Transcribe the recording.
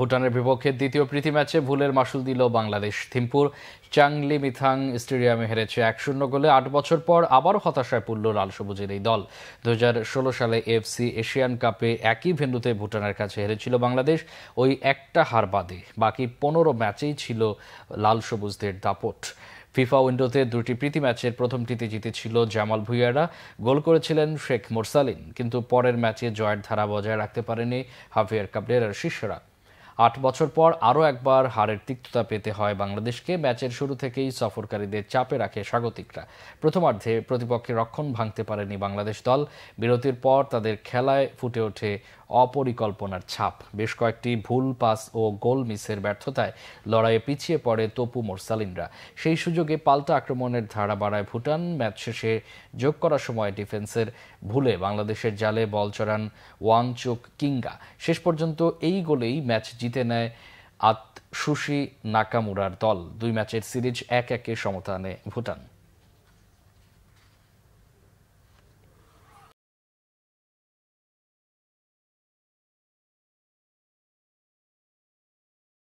ভুটানের বিপক্ষে দ্বিতীয় প্রীতি ম্যাচে ভুলের মাসুল দিল বাংলাদেশ থিম্পুর চাংলি মিথাং স্টেডিয়ামে হেরেছে এক শূন্য গোলে আট বছর পর আবারও হতাশায় পড়ল লাল সবুজের এই দল দু সালে এফসি এশিয়ান কাপে একই ভেন্যুতে ভুটানের কাছে হেরেছিল বাংলাদেশ ওই একটা হার বাদে বাকি পনেরো ম্যাচেই ছিল লাল সবুজদের দাপট ফিফা উইন্ডোতে দুটি প্রীতি ম্যাচের প্রথমটিতে জিতেছিল জামাল ভুইয়ারা গোল করেছিলেন শেখ মোরসালিন কিন্তু পরের ম্যাচে জয়ের ধারা বজায় রাখতে পারেনি হাফিয়ার কাবরেরার শিষ্যরা আট বছর পর আরও একবার হারের তিক্ততা পেতে হয় বাংলাদেশকে ম্যাচের শুরু থেকেই সফরকারীদের চাপে রাখে স্বাগতিকরা প্রথমার্ধে প্রতিপক্ষের রক্ষণ ভাঙতে পারেনি বাংলাদেশ দল বিরতির পর তাদের খেলায় ফুটে ওঠে অপরিকল্পনার ছাপ বেশ কয়েকটি ভুল পাস ও গোল মিসের ব্যর্থতায় লড়াইয়ে পিছিয়ে পড়ে তপু মোরসালিনরা সেই সুযোগে পাল্টা আক্রমণের ধারা বাড়ায় ভুটান ম্যাচ শেষে যোগ করার সময় ডিফেন্সের ভুলে বাংলাদেশের জালে বল চড়ান ওয়াংচুক কিঙ্গা শেষ পর্যন্ত এই গোলেই ম্যাচ জিত জিতে নেয় আত সুশি নাকামুরার দল দুই ম্যাচের সিরিজ এক একে সমতা ভুটান